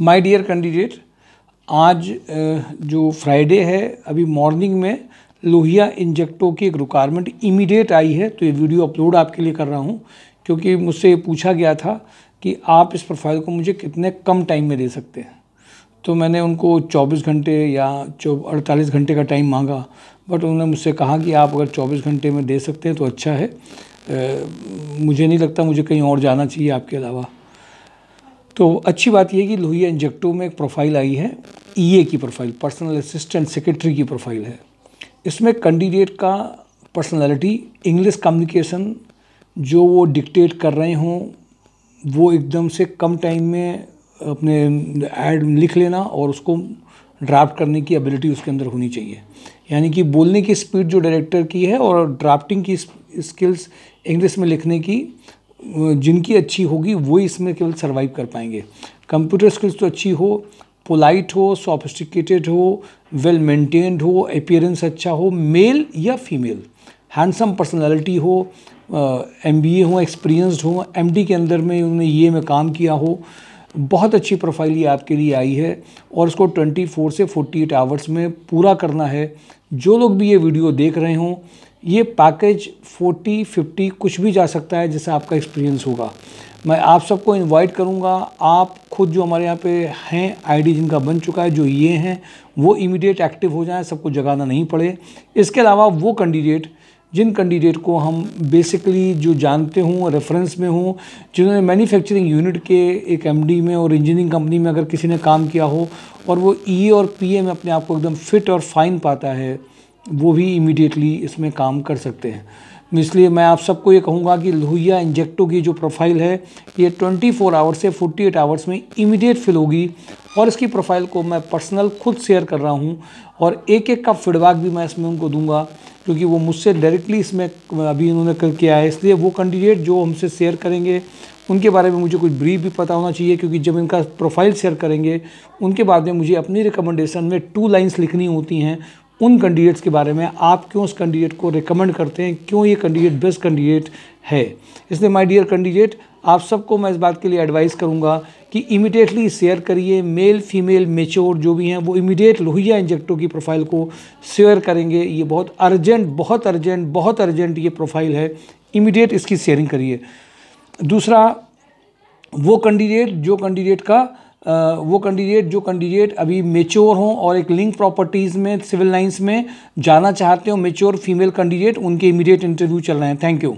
my dear candidate आज जो Friday है अभी मॉर्निंग में लोहिया इंजेक्टो की एक रिक्वायरमेंट इमीडिएट आई है तो ये वीडियो अपलोड आपके लिए कर रहा हूँ क्योंकि मुझसे पूछा गया था कि आप इस प्रोफाइल को मुझे कितने कम टाइम में दे सकते हैं तो मैंने उनको 24 घंटे या अड़तालीस घंटे का टाइम मांगा बट उन्होंने मुझसे कहा कि आप अगर 24 घंटे में दे सकते हैं तो अच्छा है ए, मुझे नहीं लगता मुझे कहीं और जाना चाहिए आपके अलावा तो अच्छी बात यह कि लोहिया इंजेक्टो में एक प्रोफाइल आई है ईए e की प्रोफाइल पर्सनल असिस्टेंट सेक्रेटरी की प्रोफाइल है इसमें कैंडिडेट का पर्सनालिटी इंग्लिश कम्युनिकेशन जो वो डिक्टेट कर रहे हों वो एकदम से कम टाइम में अपने एड लिख लेना और उसको ड्राफ्ट करने की एबिलिटी उसके अंदर होनी चाहिए यानी कि बोलने की स्पीड जो डायरेक्टर की है और ड्राफ्टिंग की स्किल्स इंग्लिश में लिखने की जिनकी अच्छी होगी वो इसमें केवल सर्वाइव कर पाएंगे कंप्यूटर स्किल्स तो अच्छी हो पोलाइट हो सॉफिस्टिकेटेड हो वेल मेंटेन्ड हो अपियरेंस अच्छा हो मेल या फीमेल हैंडसम पर्सनैलिटी हो एम बी ए हो एक्सपीरियंसड हो एम डी के अंदर में उन्होंने ये में काम किया हो बहुत अच्छी प्रोफाइल ये आपके लिए आई है और इसको 24 से 48 आवर्स में पूरा करना है जो लोग भी ये वीडियो देख रहे हों ये पैकेज 40, 50 कुछ भी जा सकता है जिससे आपका एक्सपीरियंस होगा मैं आप सबको इनवाइट करूंगा आप खुद जो हमारे यहाँ पे हैं आईडी जिनका बन चुका है जो ये हैं वो इमीडिएट एक्टिव हो जाएं सबको जगाना नहीं पड़े इसके अलावा वो कैंडिडेट जिन कैंडिडेट को हम बेसिकली जो जानते हों रेफरेंस में हों जिन्होंने मैन्युफैक्चरिंग यूनिट के एक एमडी में और इंजीनियरिंग कंपनी में अगर किसी ने काम किया हो और वो ई e और पीए में अपने आप को एकदम फिट और फाइन पाता है वो भी इमीडिएटली इसमें काम कर सकते हैं इसलिए मैं आप सबको ये कहूँगा कि लोहिया इंजेक्टो की जो प्रोफाइल है ये 24 आवर्स से 48 आवर्स में इमीडिएट फिल होगी और इसकी प्रोफाइल को मैं पर्सनल खुद शेयर कर रहा हूँ और एक एक का फीडबैक भी मैं इसमें उनको दूंगा क्योंकि वो मुझसे डायरेक्टली इसमें अभी इन्होंने कर किया है इसलिए वो कैंडिडेट जो हमसे शेयर करेंगे उनके बारे में मुझे कुछ ब्रीफ भी पता होना चाहिए क्योंकि जब इनका प्रोफाइल शेयर करेंगे उनके बाद में मुझे अपनी रिकमेंडेशन में टू लाइंस लिखनी होती हैं उन कैंडिडेट्स के बारे में आप क्यों उस कैंडिडेट को रिकमेंड करते हैं क्यों ये कैंडिडेट बेस्ट कैंडिडेट है इसलिए माय डियर कैंडिडेट आप सबको मैं इस बात के लिए एडवाइस करूंगा कि इमीडिएटली शेयर करिए मेल फीमेल मेच्योर जो भी हैं वो इमीडिएट लोहिया इंजेक्टो की प्रोफाइल को शेयर करेंगे ये बहुत अर्जेंट बहुत अर्जेंट बहुत अर्जेंट ये प्रोफाइल है इमीडिएट इसकी शेयरिंग करिए दूसरा वो कैंडिडेट जो कैंडिडेट का वो कैंडिडेट जो कैंडिडेट अभी मेच्योर हों और एक लिंक प्रॉपर्टीज़ में सिविल लाइंस में जाना चाहते हो मेच्योर फीमेल कैंडिडेट उनके इमीडिएट इंटरव्यू चल रहे हैं थैंक यू